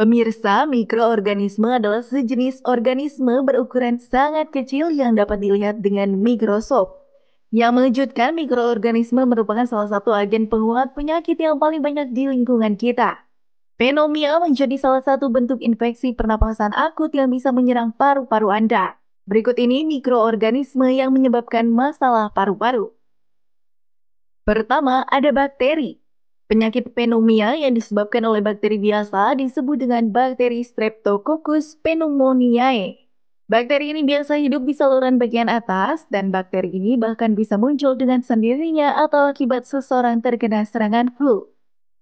Pemirsa, mikroorganisme adalah sejenis organisme berukuran sangat kecil yang dapat dilihat dengan mikroskop. Yang mengejutkan, mikroorganisme merupakan salah satu agen penguat penyakit yang paling banyak di lingkungan kita. Pneumonia menjadi salah satu bentuk infeksi pernapasan akut yang bisa menyerang paru-paru Anda. Berikut ini mikroorganisme yang menyebabkan masalah paru-paru. Pertama, ada bakteri. Penyakit pneumonia yang disebabkan oleh bakteri biasa disebut dengan bakteri Streptococcus pneumoniae. Bakteri ini biasa hidup di saluran bagian atas dan bakteri ini bahkan bisa muncul dengan sendirinya atau akibat seseorang terkena serangan flu.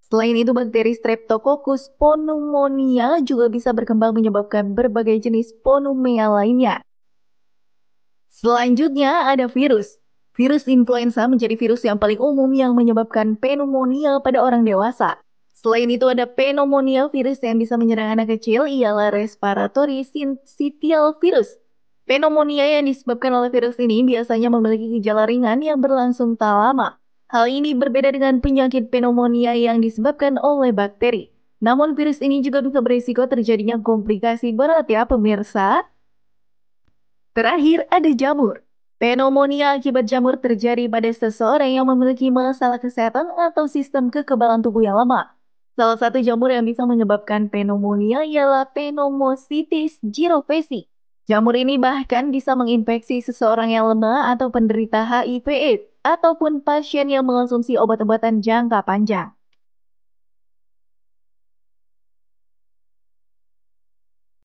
Selain itu, bakteri Streptococcus pneumonia juga bisa berkembang menyebabkan berbagai jenis pneumonia lainnya. Selanjutnya ada virus. Virus influenza menjadi virus yang paling umum yang menyebabkan pneumonia pada orang dewasa. Selain itu ada pneumonia virus yang bisa menyerang anak kecil ialah respiratory syncytial virus. Pneumonia yang disebabkan oleh virus ini biasanya memiliki gejala ringan yang berlangsung tak lama. Hal ini berbeda dengan penyakit pneumonia yang disebabkan oleh bakteri. Namun virus ini juga bisa berisiko terjadinya komplikasi berat ya pemirsa. Terakhir ada jamur. Pneumonia akibat jamur terjadi pada seseorang yang memiliki masalah kesehatan atau sistem kekebalan tubuh yang lemah. Salah satu jamur yang bisa menyebabkan pneumonia ialah pneumocystis girofesi. Jamur ini bahkan bisa menginfeksi seseorang yang lemah atau penderita HIV/AIDS ataupun pasien yang mengonsumsi obat-obatan jangka panjang.